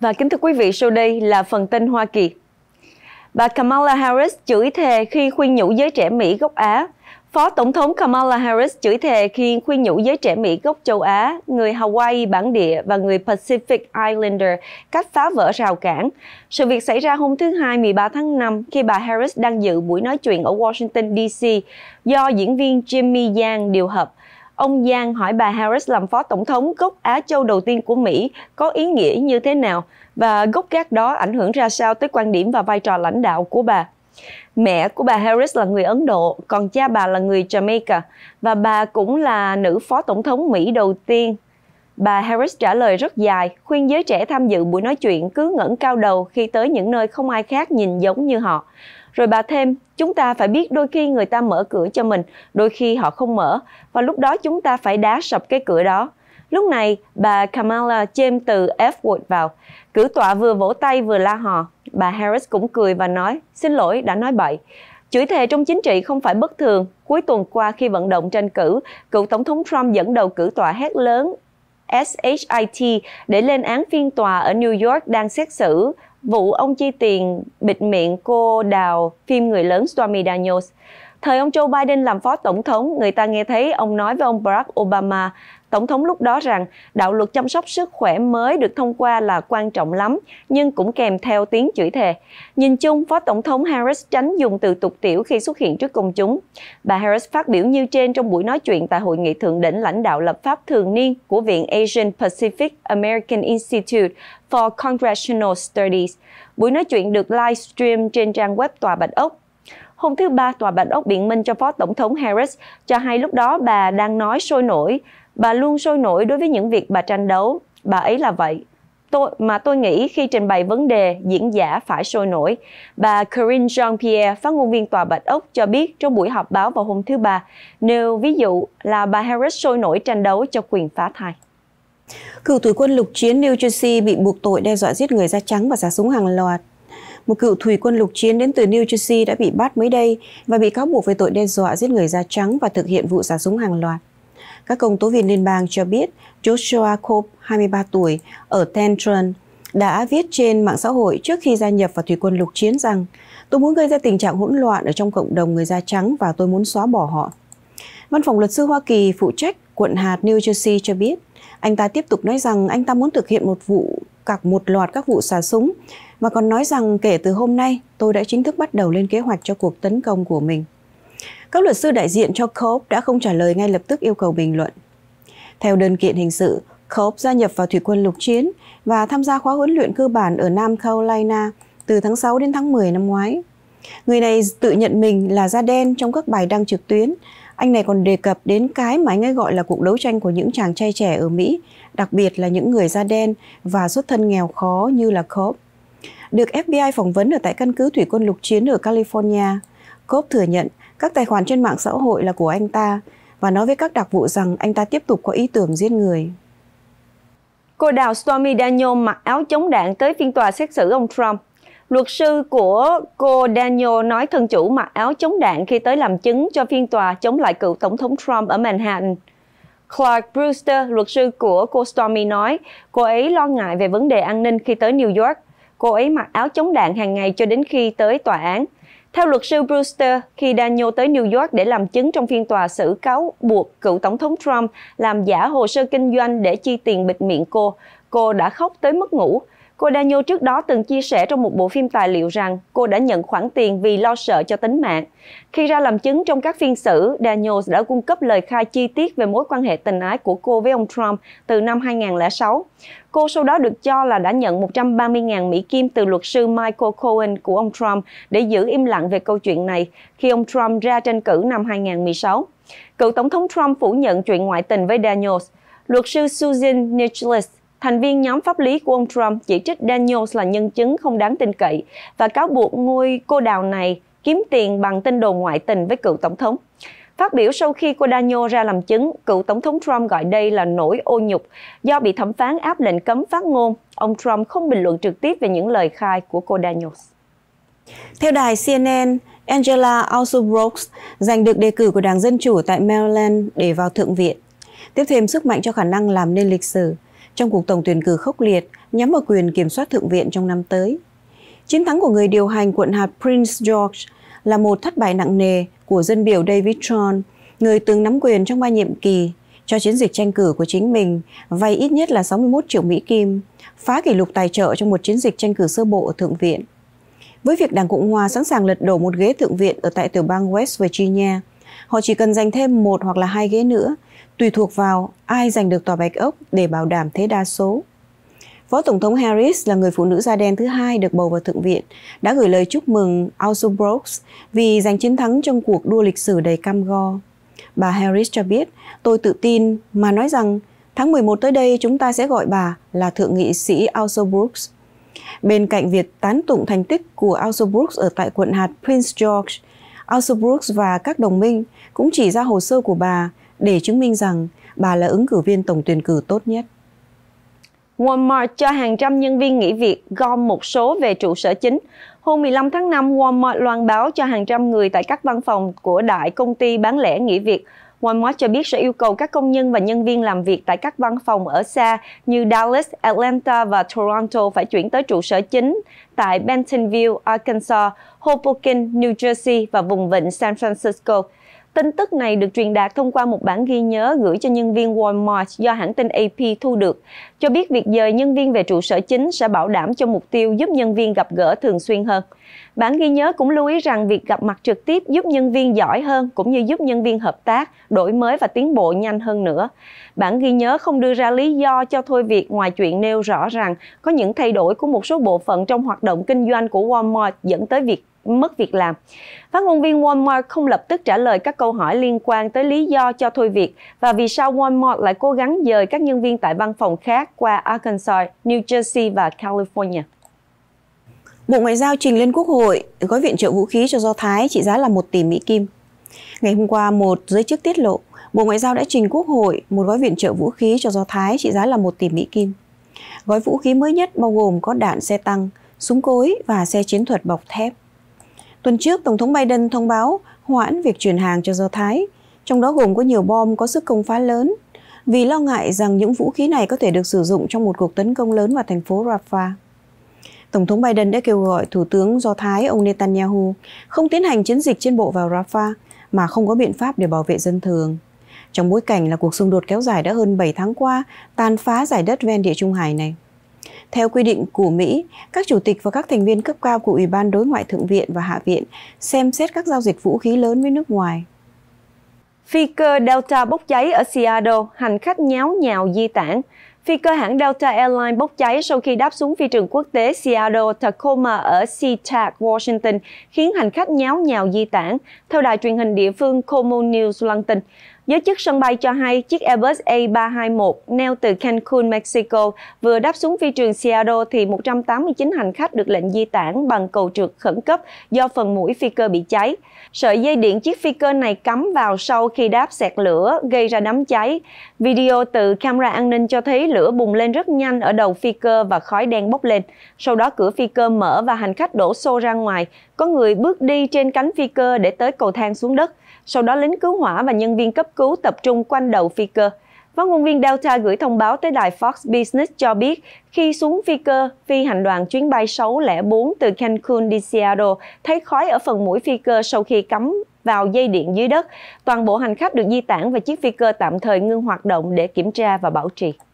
Và kính thưa quý vị, sau đây là phần tin Hoa Kỳ. Bà Kamala Harris chửi thề khi khuyên nhủ giới trẻ Mỹ gốc Á. Phó Tổng thống Kamala Harris chửi thề khi khuyên nhủ giới trẻ Mỹ gốc châu Á, người Hawaii bản địa và người Pacific Islander cách phá vỡ rào cản. Sự việc xảy ra hôm thứ Hai 13 tháng 5 khi bà Harris đang dự buổi nói chuyện ở Washington, D.C. do diễn viên Jimmy Yang điều hợp – Ông Giang hỏi bà Harris làm phó tổng thống gốc Á Châu đầu tiên của Mỹ có ý nghĩa như thế nào và gốc gác đó ảnh hưởng ra sao tới quan điểm và vai trò lãnh đạo của bà. Mẹ của bà Harris là người Ấn Độ, còn cha bà là người Jamaica và bà cũng là nữ phó tổng thống Mỹ đầu tiên. Bà Harris trả lời rất dài, khuyên giới trẻ tham dự buổi nói chuyện cứ ngẩng cao đầu khi tới những nơi không ai khác nhìn giống như họ. Rồi bà thêm, chúng ta phải biết đôi khi người ta mở cửa cho mình, đôi khi họ không mở, và lúc đó chúng ta phải đá sập cái cửa đó. Lúc này, bà Kamala chêm từ F word vào. Cử tọa vừa vỗ tay vừa la hò. Bà Harris cũng cười và nói, xin lỗi đã nói bậy. Chửi thề trong chính trị không phải bất thường. Cuối tuần qua khi vận động tranh cử, cựu Tổng thống Trump dẫn đầu cử tọa hét lớn SHIT để lên án phiên tòa ở New York đang xét xử vụ ông chi tiền bịt miệng cô đào phim người lớn Stormy Daniels. Thời ông Joe Biden làm phó tổng thống, người ta nghe thấy ông nói với ông Barack Obama Tổng thống lúc đó rằng đạo luật chăm sóc sức khỏe mới được thông qua là quan trọng lắm, nhưng cũng kèm theo tiếng chửi thề. Nhìn chung, Phó Tổng thống Harris tránh dùng từ tục tiểu khi xuất hiện trước công chúng. Bà Harris phát biểu như trên trong buổi nói chuyện tại Hội nghị Thượng đỉnh lãnh đạo lập pháp thường niên của Viện Asian Pacific American Institute for Congressional Studies. Buổi nói chuyện được livestream trên trang web Tòa Bạch Ốc Hôm thứ Ba, Tòa Bạch Ốc biện minh cho Phó Tổng thống Harris cho hay lúc đó bà đang nói sôi nổi. Bà luôn sôi nổi đối với những việc bà tranh đấu. Bà ấy là vậy. Tôi, mà tôi nghĩ khi trình bày vấn đề, diễn giả phải sôi nổi. Bà Corinne Jean-Pierre, phát ngôn viên Tòa Bạch Ốc, cho biết trong buổi họp báo vào hôm thứ Ba, nêu ví dụ là bà Harris sôi nổi tranh đấu cho quyền phá thai. Cựu tuổi quân lục chiến New Jersey bị buộc tội đe dọa giết người da trắng và xả súng hàng loạt một cựu thủy quân lục chiến đến từ New Jersey đã bị bắt mới đây và bị cáo buộc về tội đe dọa giết người da trắng và thực hiện vụ xả súng hàng loạt. Các công tố viên liên bang cho biết Joshua Cope, 23 tuổi, ở Tentron, đã viết trên mạng xã hội trước khi gia nhập vào thủy quân lục chiến rằng Tôi muốn gây ra tình trạng hỗn loạn ở trong cộng đồng người da trắng và tôi muốn xóa bỏ họ. Văn phòng luật sư Hoa Kỳ phụ trách quận hạt New Jersey cho biết anh ta tiếp tục nói rằng anh ta muốn thực hiện một vụ cặp một loạt các vụ xả súng và còn nói rằng kể từ hôm nay tôi đã chính thức bắt đầu lên kế hoạch cho cuộc tấn công của mình. Các luật sư đại diện cho Cope đã không trả lời ngay lập tức yêu cầu bình luận. Theo đơn kiện hình sự, Cope gia nhập vào thủy quân lục chiến và tham gia khóa huấn luyện cơ bản ở Nam Carolina từ tháng 6 đến tháng 10 năm ngoái. Người này tự nhận mình là da đen trong các bài đăng trực tuyến anh này còn đề cập đến cái mà anh ấy gọi là cuộc đấu tranh của những chàng trai trẻ ở Mỹ, đặc biệt là những người da đen và xuất thân nghèo khó như là Cobb. Được FBI phỏng vấn ở tại căn cứ thủy quân lục chiến ở California, Cobb thừa nhận các tài khoản trên mạng xã hội là của anh ta và nói với các đặc vụ rằng anh ta tiếp tục có ý tưởng giết người. Cô đào Stormy Daniel mặc áo chống đạn tới phiên tòa xét xử ông Trump. Luật sư của cô Daniel nói thân chủ mặc áo chống đạn khi tới làm chứng cho phiên tòa chống lại cựu Tổng thống Trump ở Manhattan. Clark Brewster, luật sư của cô Stormy nói, cô ấy lo ngại về vấn đề an ninh khi tới New York. Cô ấy mặc áo chống đạn hàng ngày cho đến khi tới tòa án. Theo luật sư Brewster, khi Daniel tới New York để làm chứng trong phiên tòa xử cáo buộc cựu Tổng thống Trump làm giả hồ sơ kinh doanh để chi tiền bịt miệng cô, cô đã khóc tới mất ngủ. Cô Daniel trước đó từng chia sẻ trong một bộ phim tài liệu rằng cô đã nhận khoản tiền vì lo sợ cho tính mạng. Khi ra làm chứng trong các phiên xử, Daniel đã cung cấp lời khai chi tiết về mối quan hệ tình ái của cô với ông Trump từ năm 2006. Cô sau đó được cho là đã nhận 130.000 Mỹ Kim từ luật sư Michael Cohen của ông Trump để giữ im lặng về câu chuyện này khi ông Trump ra tranh cử năm 2016. Cựu Tổng thống Trump phủ nhận chuyện ngoại tình với Daniels. Luật sư Susan Nicholas Thành viên nhóm pháp lý của ông Trump chỉ trích Daniels là nhân chứng không đáng tin cậy và cáo buộc ngôi cô đào này kiếm tiền bằng tin đồn ngoại tình với cựu tổng thống. Phát biểu sau khi cô Daniel ra làm chứng, cựu Tổng thống Trump gọi đây là nỗi ô nhục. Do bị thẩm phán áp lệnh cấm phát ngôn, ông Trump không bình luận trực tiếp về những lời khai của cô Daniels. Theo đài CNN, Angela Alsobrooks giành được đề cử của Đảng Dân Chủ tại Maryland để vào Thượng viện, tiếp thêm sức mạnh cho khả năng làm nên lịch sử trong cuộc tổng tuyển cử khốc liệt nhắm vào quyền kiểm soát Thượng viện trong năm tới. Chiến thắng của người điều hành quận hạt Prince George là một thất bại nặng nề của dân biểu David Tron người từng nắm quyền trong ba nhiệm kỳ, cho chiến dịch tranh cử của chính mình vay ít nhất là 61 triệu Mỹ Kim, phá kỷ lục tài trợ trong một chiến dịch tranh cử sơ bộ ở Thượng viện. Với việc Đảng Cộng Hòa sẵn sàng lật đổ một ghế Thượng viện ở tại tiểu bang West Virginia – Họ chỉ cần giành thêm một hoặc là hai ghế nữa, tùy thuộc vào ai giành được tòa bạch ốc để bảo đảm thế đa số. Phó Tổng thống Harris là người phụ nữ da đen thứ hai được bầu vào Thượng viện, đã gửi lời chúc mừng Alsop Brooks vì giành chiến thắng trong cuộc đua lịch sử đầy cam go. Bà Harris cho biết, tôi tự tin mà nói rằng tháng 11 tới đây chúng ta sẽ gọi bà là Thượng nghị sĩ Alsop Brooks. Bên cạnh việc tán tụng thành tích của Alsop Brooks ở tại quận hạt Prince George, Alsobrooks và các đồng minh cũng chỉ ra hồ sơ của bà để chứng minh rằng bà là ứng cử viên tổng tuyển cử tốt nhất. Walmart cho hàng trăm nhân viên nghỉ việc gom một số về trụ sở chính. Hôm 15 tháng 5, Walmart loan báo cho hàng trăm người tại các văn phòng của đại công ty bán lẻ nghỉ việc OneWatch cho biết sẽ yêu cầu các công nhân và nhân viên làm việc tại các văn phòng ở xa như Dallas, Atlanta và Toronto phải chuyển tới trụ sở chính tại Bentonville, Arkansas, Hoboken, New Jersey và vùng vịnh San Francisco. Tin tức này được truyền đạt thông qua một bản ghi nhớ gửi cho nhân viên Walmart do hãng tin AP thu được, cho biết việc dời nhân viên về trụ sở chính sẽ bảo đảm cho mục tiêu giúp nhân viên gặp gỡ thường xuyên hơn. Bản ghi nhớ cũng lưu ý rằng việc gặp mặt trực tiếp giúp nhân viên giỏi hơn cũng như giúp nhân viên hợp tác, đổi mới và tiến bộ nhanh hơn nữa. Bản ghi nhớ không đưa ra lý do cho thôi việc ngoài chuyện nêu rõ rằng có những thay đổi của một số bộ phận trong hoạt động kinh doanh của Walmart dẫn tới việc mất việc làm. Phát ngôn viên Walmart không lập tức trả lời các câu hỏi liên quan tới lý do cho thôi việc và vì sao Walmart lại cố gắng dời các nhân viên tại văn phòng khác qua Arkansas, New Jersey và California. Bộ Ngoại giao trình lên Quốc hội gói viện trợ vũ khí cho Do Thái trị giá là 1 tỷ Mỹ Kim. Ngày hôm qua, một giới chức tiết lộ, Bộ Ngoại giao đã trình Quốc hội một gói viện trợ vũ khí cho Do Thái trị giá là 1 tỷ Mỹ Kim. Gói vũ khí mới nhất bao gồm có đạn xe tăng, súng cối và xe chiến thuật bọc thép. Tuần trước, Tổng thống Biden thông báo hoãn việc chuyển hàng cho Do Thái, trong đó gồm có nhiều bom có sức công phá lớn, vì lo ngại rằng những vũ khí này có thể được sử dụng trong một cuộc tấn công lớn vào thành phố Rafah. Tổng thống Biden đã kêu gọi Thủ tướng Do Thái ông Netanyahu không tiến hành chiến dịch trên bộ vào Rafah mà không có biện pháp để bảo vệ dân thường. Trong bối cảnh là cuộc xung đột kéo dài đã hơn 7 tháng qua, tàn phá giải đất ven địa Trung Hải này. Theo quy định của Mỹ, các chủ tịch và các thành viên cấp cao của Ủy ban Đối ngoại Thượng viện và Hạ viện xem xét các giao dịch vũ khí lớn với nước ngoài. Phi cơ Delta bốc cháy ở Seattle, hành khách nháo nhào di tản. Phi cơ hãng Delta Airlines bốc cháy sau khi đáp xuống phi trường quốc tế Seattle Tacoma ở SeaTac, Washington, khiến hành khách nháo nhào di tản, theo đài truyền hình địa phương Como News loan tin. Giới chức sân bay cho hay chiếc Airbus A321 neo từ Cancun, Mexico vừa đáp xuống phi trường Seattle thì 189 hành khách được lệnh di tản bằng cầu trượt khẩn cấp do phần mũi phi cơ bị cháy. Sợi dây điện chiếc phi cơ này cắm vào sau khi đáp xẹt lửa gây ra đám cháy. Video từ camera an ninh cho thấy lửa bùng lên rất nhanh ở đầu phi cơ và khói đen bốc lên. Sau đó cửa phi cơ mở và hành khách đổ xô ra ngoài. Có người bước đi trên cánh phi cơ để tới cầu thang xuống đất. Sau đó lính cứu hỏa và nhân viên cấp cứu tập trung quanh đầu phi cơ. Phát ngôn viên Delta gửi thông báo tới đài Fox Business cho biết khi xuống phi cơ, phi hành đoàn chuyến bay 604 từ Cancun đi Seattle thấy khói ở phần mũi phi cơ sau khi cắm vào dây điện dưới đất. Toàn bộ hành khách được di tản và chiếc phi cơ tạm thời ngưng hoạt động để kiểm tra và bảo trì.